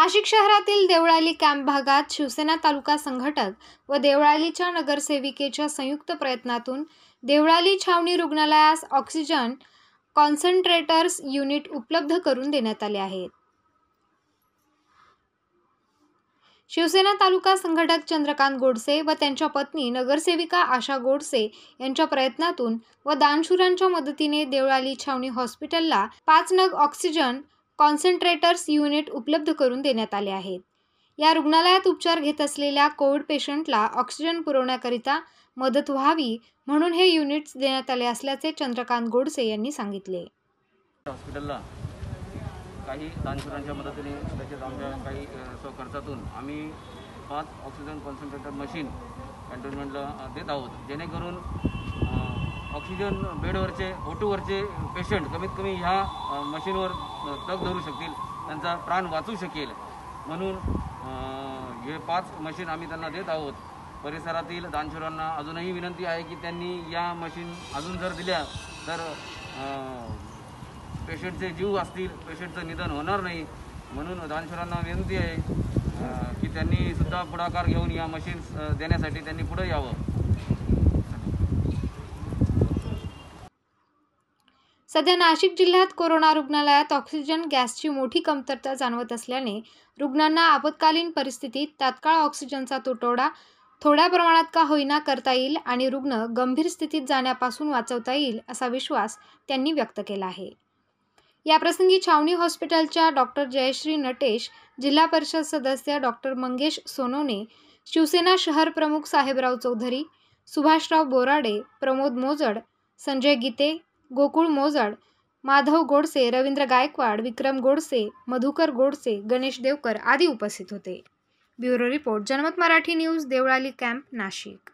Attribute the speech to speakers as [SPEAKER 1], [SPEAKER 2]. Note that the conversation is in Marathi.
[SPEAKER 1] नाशिक शहरातील देवळाली कॅम्प भागात शिवसेना तालुका संघटक व देवळालीच्या नगरसेविकेच्या संयुक्त प्रयत्नातून देवळाली छावणी रुग्णालयास ऑक्सिजन कॉन्सन्ट्रेटर्स युनिट उपलब्ध करून देण्यात आले आहेत शिवसेना तालुका संघटक चंद्रकांत गोडसे व त्यांच्या पत्नी नगरसेविका आशा गोडसे यांच्या प्रयत्नातून व दानशूरांच्या मदतीने देवळाली छावणी हॉस्पिटलला पाच नग ऑक्सिजन कॉन्सन्ट्रेटर्स युनिट उपलब्ध करून देण्यात आले आहेत या रुग्णालयात उपचार घेत असलेल्या कोविड पेशंटला ऑक्सिजन पुरवण्याकरिता मदत व्हावी म्हणून हे युनिट्स देण्यात आले असल्याचे चंद्रकांत गोडसे यांनी सांगितले
[SPEAKER 2] हॉस्पिटलला काही दानशुरांच्या मदतीने तसेच आमच्या काही खर्चातून आम्ही पाच ऑक्सिजन कॉन्सन्ट्रेटर मशीन कॅन्टोनमेंटला देत आहोत जेणेकरून ऑक्सिजन बेडवरचे ओटूवरचे पेशंट कमीत कमी ह्या मशीनवर तग धरू शकतील त्यांचा प्राण वाचू शकेल म्हणून हे पाच मशीन आम्ही त्यांना देत आहोत परिसरातील दानशोरांना अजूनही विनंती आहे की त्यांनी या मशीन अजून जर दिल्या तर पेशंटचे जीव असतील पेशंटचं निधन होणार नाही म्हणून दानशोरांना विनंती आहे की त्यांनी सुद्धा पुढाकार घेऊन या मशीन्स देण्यासाठी त्यांनी पुढे यावं
[SPEAKER 1] सध्या नाशिक जिल्ह्यात कोरोना रुग्णालयात ऑक्सिजन गॅसची मोठी कमतरता जाणवत असल्याने रुग्णांना आपत्कालीन परिस्थितीत तात्काळ ऑक्सिजनचा तुटवडा थोड्या प्रमाणात का होईना करता येईल आणि रुग्ण गंभीर स्थितीत जाण्यापासून वाचवता येईल असा विश्वास त्यांनी व्यक्त केला आहे याप्रसंगी छावणी हॉस्पिटलच्या डॉक्टर जयश्री नटेश जिल्हा परिषद सदस्य डॉक्टर मंगेश सोनोने शिवसेना शहर प्रमुख साहेबराव चौधरी सुभाषराव बोराडे प्रमोद मोजड संजय गीते गोकुळ मोजड माधव गोडसे रवींद्र गायकवाड विक्रम गोडसे मधुकर गोडसे गणेश देवकर आदी उपस्थित होते bureau report Janmat Marathi news Deolali camp Nashik